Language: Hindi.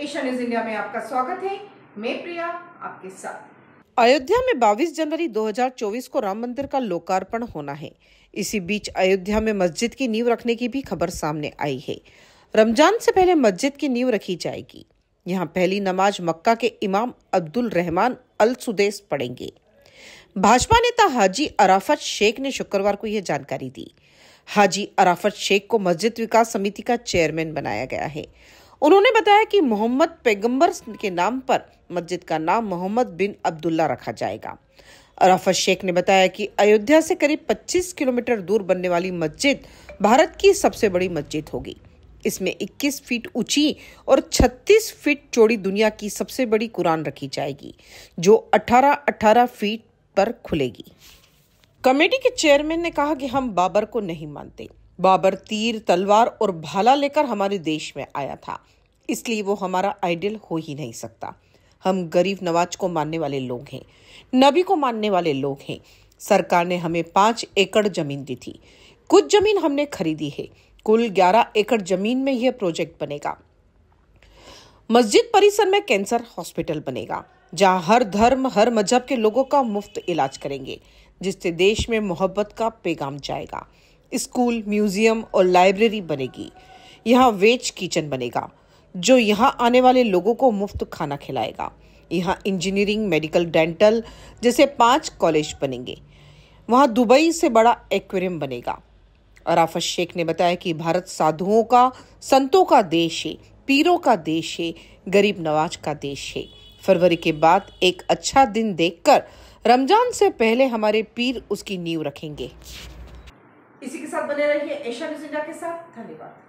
एशिया न्यूज इंडिया में आपका स्वागत है मैं प्रिया आपके साथ अयोध्या में 22 जनवरी 2024 को राम मंदिर का लोकार्पण होना है इसी बीच अयोध्या में मस्जिद की नींव रखने की भी खबर सामने आई है रमजान से पहले मस्जिद की नींव रखी जाएगी यहां पहली नमाज मक्का के इमाम अब्दुल रहमान अल सुदेश पढ़ेंगे भाजपा नेता हाजी अराफत शेख ने शुक्रवार को यह जानकारी दी हाजी अराफत शेख को मस्जिद विकास समिति का चेयरमैन बनाया गया है उन्होंने बताया कि मोहम्मद पैगंबर के नाम पर मस्जिद का नाम मोहम्मद बिन अब्दुल्ला रखा जाएगा अराफत शेख ने बताया कि अयोध्या से करीब 25 किलोमीटर दूर बनने वाली मस्जिद भारत की सबसे बड़ी मस्जिद होगी इसमें 21 फीट ऊंची और 36 फीट चौड़ी दुनिया की सबसे बड़ी कुरान रखी जाएगी जो 18-18 फीट पर खुलेगी कमेटी के चेयरमैन ने कहा कि हम बाबर को नहीं मानते बाबर तीर तलवार और भाला लेकर हमारे देश में आया था इसलिए वो हमारा आइडियल हो ही नहीं सकता हम गरीब नवाज को मानने वाले लोग हैं नबी को मानने वाले लोग हैं सरकार ने हमें पांच एकड़ जमीन दी थी कुछ जमीन हमने खरीदी है कुल ग्यारह एकड़ जमीन में यह प्रोजेक्ट बनेगा मस्जिद परिसर में कैंसर हॉस्पिटल बनेगा जहां हर धर्म हर मजहब के लोगों का मुफ्त इलाज करेंगे जिससे देश में मोहब्बत का पैगाम जाएगा स्कूल म्यूजियम और लाइब्रेरी बनेगी यहाँ वेज किचन बनेगा जो यहाँ आने वाले लोगों को मुफ्त खाना खिलाएगा यहाँ इंजीनियरिंग मेडिकल डेंटल जैसे पांच कॉलेज बनेंगे वहाँ दुबई से बड़ा एक्वेरियम बनेगा अराफत शेख ने बताया कि भारत साधुओं का संतों का देश है पीरों का देश है गरीब नवाज का देश है फरवरी के बाद एक अच्छा दिन देखकर रमजान से पहले हमारे पीर उसकी नींव रखेंगे इसी के साथ बने रहिए एशिया न्यूज इंडिया के साथ धन्यवाद